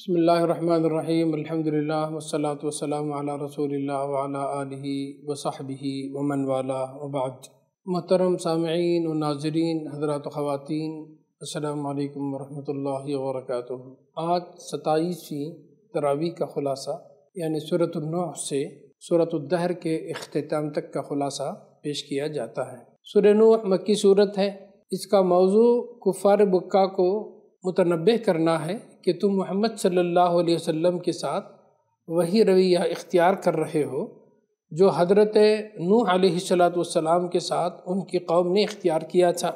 बसमीम अल्हम्दुलिल्लाह वसलात वसलाम अला रसूलिल्लाह वाला आलिही वसाहबिही वमन वाला वबाद मोहतरम सामीन व नाजरीन हजरत ख़वातीन अल्लाम वरहमतुल्लाहि वबरकातुहू आज सताईसवीं तरावी का खुलासा यानी सूरतनूह से सूरतदहर के अख्ताम तक का खुलासा पेश किया जाता है सूरनूह मक्की सूरत है इसका मौजू कुफ़ार बुक्का को मुतनबह करना है कि तुम मोहम्मद सल्लल्लाहु अलैहि वसल्लम के साथ वही रवैया इख्तियार कर रहे हो जो हजरत नू सलाम के साथ उनकी कौम ने इख्तियार किया था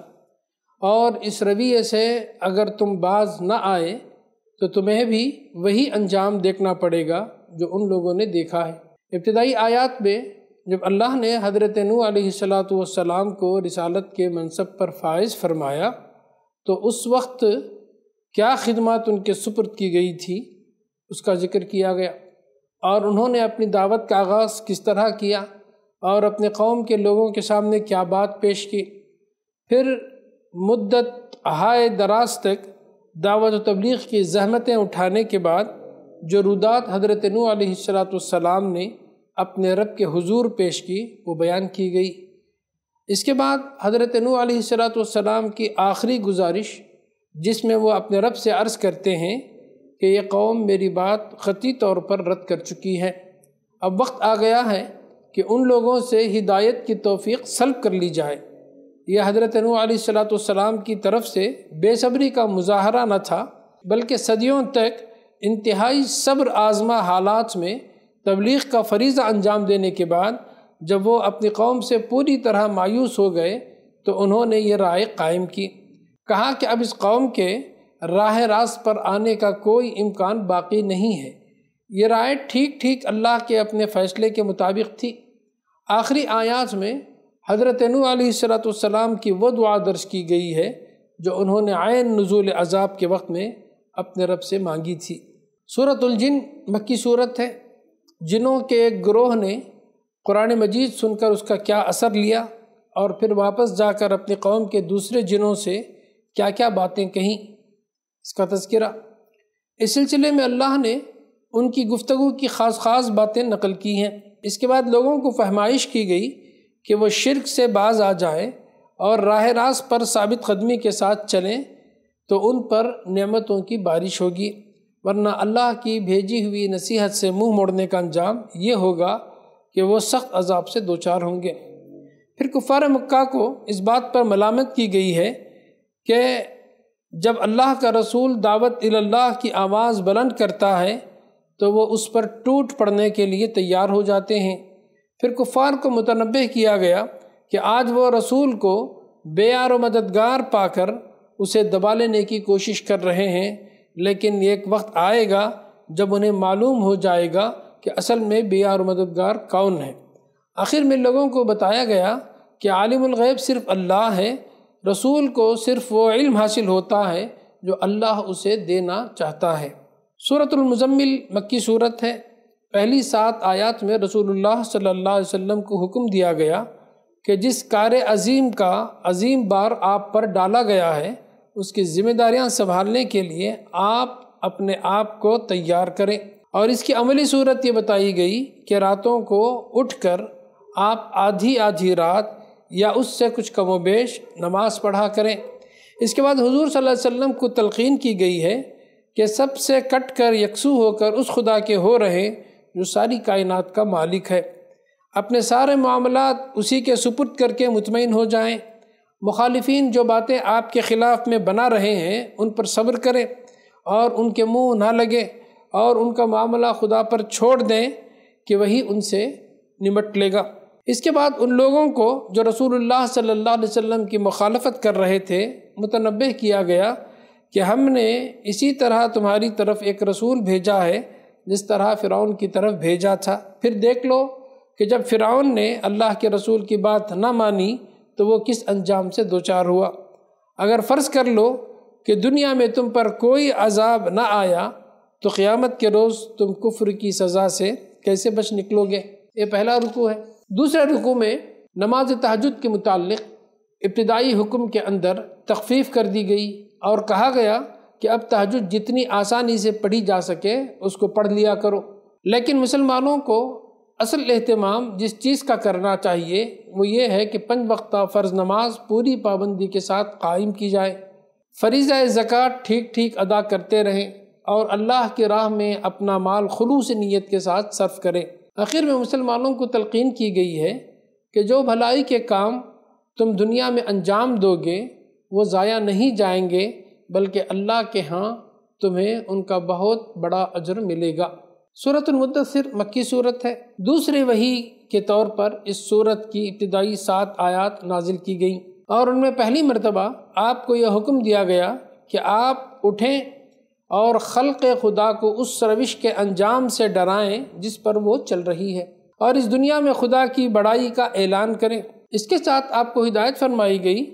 और इस रवैये से अगर तुम बाज न आए तो तुम्हें भी वही अंजाम देखना पड़ेगा जो उन लोगों ने देखा है इब्तदाई आयात में जब अल्लाह ने हजरत नू को रिसालत के मनसब पर फायज़ फरमाया तो उस वक्त क्या खिदमत उनके सुपुर्द की गई थी उसका जिक्र किया गया और उन्होंने अपनी दावत का आगाज़ किस तरह किया और अपने कौम के लोगों के सामने क्या बात पेश की फिर मुद्दत हाय दराज तक दावत तबलीग की जहमतें उठाने के बाद जो रुदात हजरत नूसलाम ने अपने रब के हुजूर पेश की वो बयान की गई इसके बाद हजरत नूसलाम की आखिरी गुजारिश जिसमें वो अपने रब से अर्ज़ करते हैं कि ये कौम मेरी बात ख़ती तौर पर रद्द कर चुकी है अब वक्त आ गया है कि उन लोगों से हिदायत की तोफ़ी सल्ब कर ली जाए यह हज़रत नूसलाम की तरफ से बेसब्री का मुजाहरा न था बल्कि सदियों तक इंतहाई सब्र आज़मा हालात में तबलीग का फरीज़ा अंजाम देने के बाद जब वो अपनी कौम से पूरी तरह मायूस हो गए तो उन्होंने ये राय कायम की कहा कि अब इस कौम के राह रास्त पर आने का कोई इम्कान बाकी नहीं है ये राय ठीक ठीक अल्लाह के अपने फ़ैसले के मुताबिक थी आखिरी आयात में हज़रत नूसलाम की वो दुआ दर्ज की गई है जो उन्होंने आयन नज़ुल अजाब के वक्त में अपने रब से मांगी थी सूरतुलजिन मक्की सूरत है जिनों के एक ग्रोह ने कुरान मजीद सुनकर उसका क्या असर लिया और फिर वापस जाकर अपनी कौम के दूसरे जिनों से क्या क्या बातें कहीं इसका तस्करा इस सिलसिले में अल्लाह ने उनकी गुफ्तु की ख़ास ख़ास बातें नकल की हैं इसके बाद लोगों को फहमाइश की गई कि वह शिरक से बाज आ जाए और राह रास पर सबित कदमी के साथ चलें तो उन पर नमतों की बारिश होगी वरना अल्लाह की भेजी हुई नसीहत से मुंह मोड़ने का अंजाम ये होगा कि वो सख्त अजाब से दो चार होंगे फिर कुफार मक्का को इस बात पर मलामत की गई है कि जब अल्लाह का रसूल दावत इल्लाह की आवाज़ बुलंद करता है तो वो उस पर टूट पड़ने के लिए तैयार हो जाते हैं फिर कुफ़ार को मुतनब किया गया कि आज वो रसूल को बे बेार मददगार पाकर उसे दबा लेने की कोशिश कर रहे हैं लेकिन एक वक्त आएगा जब उन्हें मालूम हो जाएगा कि असल में बे बेार मददगार कौन है आखिर में लोगों को बताया गया कि आलिमगैब सिर्फ़ अल्लाह है रसूल को सिर्फ वो इल्म हासिल होता है जो अल्लाह उसे देना चाहता है सूरतमज़म्मिल मक्की सूरत है पहली सात आयत में रसूलुल्लाह सल्लल्लाहु अलैहि वसल्लम को हुक्म दिया गया कि जिस कार्य अजीम का अजीम बार आप पर डाला गया है उसकी ज़िम्मेदारियाँ संभालने के लिए आप अपने आप को तैयार करें और इसकी अमली सूरत ये बताई गई कि रातों को उठकर आप आधी आधी रात या उससे कुछ कमो बेश नमाज पढ़ा करें इसके बाद हुजूर सल्लल्लाहु अलैहि वसल्लम को तलकीन की गई है कि सबसे कट कर यकसू होकर उस खुदा के हो रहे जो सारी कायनात का मालिक है अपने सारे मामला उसी के सुपुर्द करके मुतमिन हो जाएं मुखालफन जो बातें आपके ख़िलाफ़ में बना रहे हैं उन पर सब्र करें और उनके मुँह ना लगे और उनका मामला खुदा पर छोड़ दें कि वही उनसे निमट लेगा इसके बाद उन लोगों को जो रसूलुल्लाह सल्लल्लाहु अलैहि वसल्लम की मुखालफत कर रहे थे मुतनबह किया गया कि हमने इसी तरह तुम्हारी तरफ एक रसूल भेजा है जिस तरह फ़िरौन की तरफ भेजा था फिर देख लो कि जब फ़िरौन ने अल्लाह के रसूल की बात ना मानी तो वो किस अंजाम से दो चार हुआ अगर फ़र्ज़ कर लो कि दुनिया में तुम पर कोई अजाब ना आया तो क़ियामत के रोज़ तुम कुफ्र की सज़ा से कैसे बच निकलोगे ये पहला रुकू है दूसरे रुकू में नमाज तहजद के मुतल इब्तदाई हुक्म के अंदर तखफीफ कर दी गई और कहा गया कि अब तहजद जितनी आसानी से पढ़ी जा सके उसको पढ़ लिया करो लेकिन मुसलमानों को असल अहतमाम जिस चीज़ का करना चाहिए वो ये है कि पंच वक्ता फ़र्ज़ नमाज पूरी पाबंदी के साथ कायम की जाए फरीज़ ज़क़़त ठीक ठीक अदा करते रहें और अल्लाह के राह में अपना माल खलूस नीयत के साथ सर्फ करें आखिर में मुसलमानों को तलकिन की गई है कि जो भलाई के काम तुम दुनिया में अंजाम दोगे वो ज़ाया नहीं जाएंगे बल्कि अल्लाह के हाँ तुम्हें उनका बहुत बड़ा अजर मिलेगा सूरत मुदसर मक्की सूरत है दूसरे वही के तौर पर इस सूरत की इब्तदाई सात आयात नाजिल की गई और उनमें पहली मरतबा आपको यह हुक्म दिया गया कि आप उठें और खल खुदा को उस रविश के अंजाम से डराएं जिस पर वो चल रही है और इस दुनिया में खुदा की बड़ाई का ऐलान करें इसके साथ आपको हिदायत फरमाई गई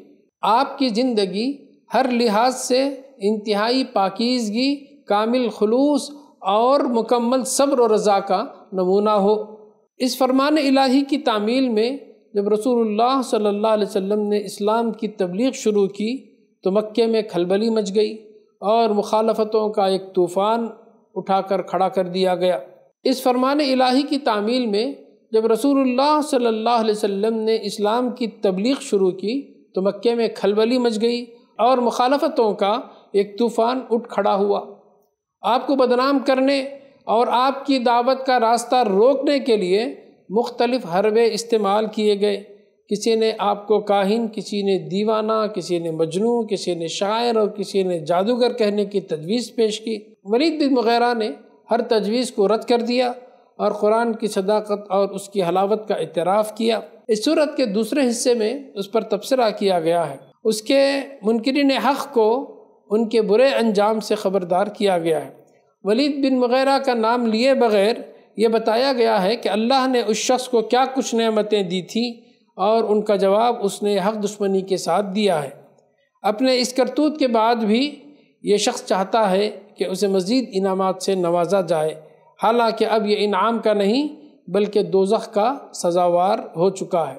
आपकी ज़िंदगी हर लिहाज से इंतहाई पाकिजगी कामिल खलूस और मुकम्मल सब्र और रज़ा का नमूना हो इस फरमान इलाही की तामील में जब रसूलुल्लाह सल्लल्लाहु अलैहि वसल्लम ने इस्लाम की तबलीग शुरू की तो मक्के में खलबली मच गई और मुखालफतों का एक तूफ़ान उठाकर खड़ा कर दिया गया इस फरमान इलाही की तामील में जब रसूल सल्लल्लाहु अलैहि ने इस्लाम की तबलीग शुरू की तो मक्के में खलबली मच गई और मुखालफतों का एक तूफ़ान उठ खड़ा हुआ आपको बदनाम करने और आपकी दावत का रास्ता रोकने के लिए मुख्तलिफ़ हरबे इस्तेमाल किए गए किसी ने आपको काहिन किसी ने दीवाना किसी ने मजनू किसी ने शायर और किसी ने जादूगर कहने की तजवीज़ पेश की वरीद बिन वगैरह ने हर तजवीज़ को रद्द कर दिया और कुरान की सदाकत और उसकी हलावत का इतराफ़ किया इस सूरत के दूसरे हिस्से में उस पर तबसरा किया गया है उसके मुनकरन हक़ को उनके बुरे अंजाम से ख़बरदार किया गया है वलीद बिन वगैरह का नाम लिए बगैर ये बताया गया है कि अल्लाह ने उस शख्स को क्या कुछ नमतें दी थी और उनका जवाब उसने हक दुश्मनी के साथ दिया है अपने इस करतूत के बाद भी ये शख्स चाहता है कि उसे मज़ीद इनाम से नवाजा जाए हालांकि अब ये इनाम का नहीं बल्कि दोजख का सजावार हो चुका है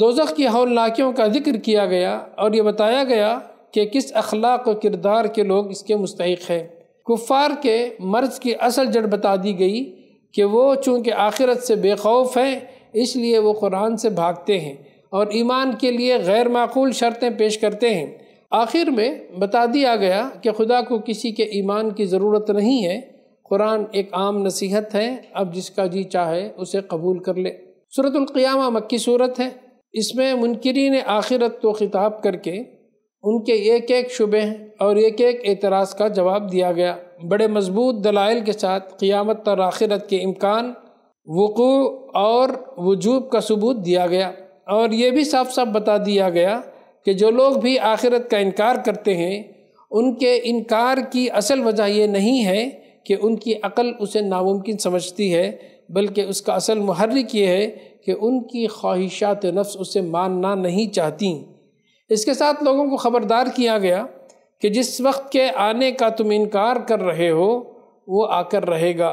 दोजख की हौलनाकियों का जिक्र किया गया और ये बताया गया कि किस अखलाक और किरदार के लोग इसके मुस्तक हैं कुफ़ार के मर्ज़ की असल जड़ बता दी गई कि वो चूँकि आखिरत से बेखौफ हैं इसलिए वो कुरान से भागते हैं और ईमान के लिए गैर माकूल शर्तें पेश करते हैं आखिर में बता दिया गया कि खुदा को किसी के ईमान की ज़रूरत नहीं है कुरान एक आम नसीहत है अब जिसका जी चाहे उसे कबूल कर ले सूरतलक़ियामा मक्की सूरत है इसमें मुनकरीन आखिरत को ख़िताब करके उनके एक एक शुबे और एक एक एतराज़ का जवाब दिया गया बड़े मजबूत दलाइल के साथ क़ियामत और आखिरत के इम्कान वकू और वजूब का सबूत दिया गया और ये भी साफ साफ बता दिया गया कि जो लोग भी आखिरत का इनकार करते हैं उनके इनकार की असल वजह ये नहीं है कि उनकी अकल उसे नामुमकिन समझती है बल्कि उसका असल महर्रिक ये है कि उनकी ख्वाहिशात नफ्स उसे मानना नहीं चाहती इसके साथ लोगों को ख़बरदार किया गया कि जिस वक्त के आने का तुम इनकार कर रहे हो वो आकर रहेगा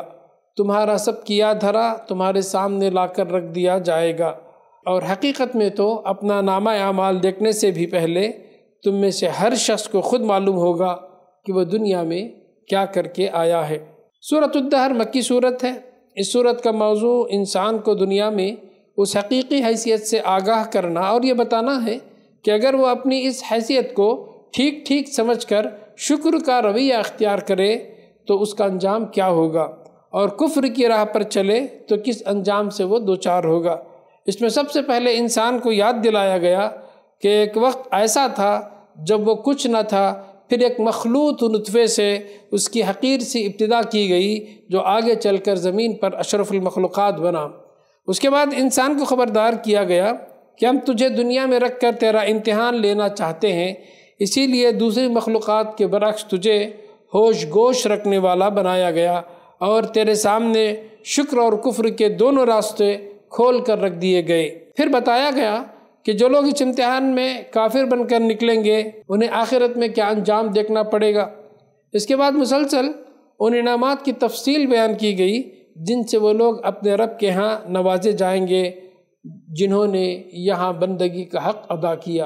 तुम्हारा सब किया धरा तुम्हारे सामने लाकर रख दिया जाएगा और हकीकत में तो अपना नामा आमाल देखने से भी पहले तुम में से हर शख्स को खुद मालूम होगा कि वह दुनिया में क्या करके आया है सूरत उद्दहर मक्की सूरत है इस सूरत का मौजू इंसान को दुनिया में उस हकीकी हैसियत से आगाह करना और ये बताना है कि अगर वह अपनी इस हैसियत को ठीक ठीक समझ कर शुक्र का रवैया अख्तियार करे तो उसका अंजाम क्या होगा और कुफ्र की राह पर चले तो किस अंजाम से वो दो चार होगा इसमें सबसे पहले इंसान को याद दिलाया गया कि एक वक्त ऐसा था जब वो कुछ न था फिर एक मखलूत नतफ़े से उसकी हकीर सी इब्तदा की गई जो आगे चल कर ज़मीन पर अशरफुलमखलूक़ बना उसके बाद इंसान को ख़बरदार किया गया कि हम तुझे दुनिया में रख कर तेरा इम्तहान लेना चाहते हैं इसीलिए दूसरी मखलूक़ात के बरक्स तुझे होश गोश रखने वाला बनाया गया और तेरे सामने शुक्र और कुफ्र के दोनों रास्ते खोल कर रख दिए गए फिर बताया गया कि जो लोग इस इम्तहान में काफिर बनकर निकलेंगे उन्हें आखिरत में क्या अंजाम देखना पड़ेगा इसके बाद मुसलसल उन इनाम की तफसील बयान की गई जिनसे वो लोग अपने रब के यहाँ नवाजे जाएंगे जिन्होंने यहाँ बंदगी का हक़ अदा किया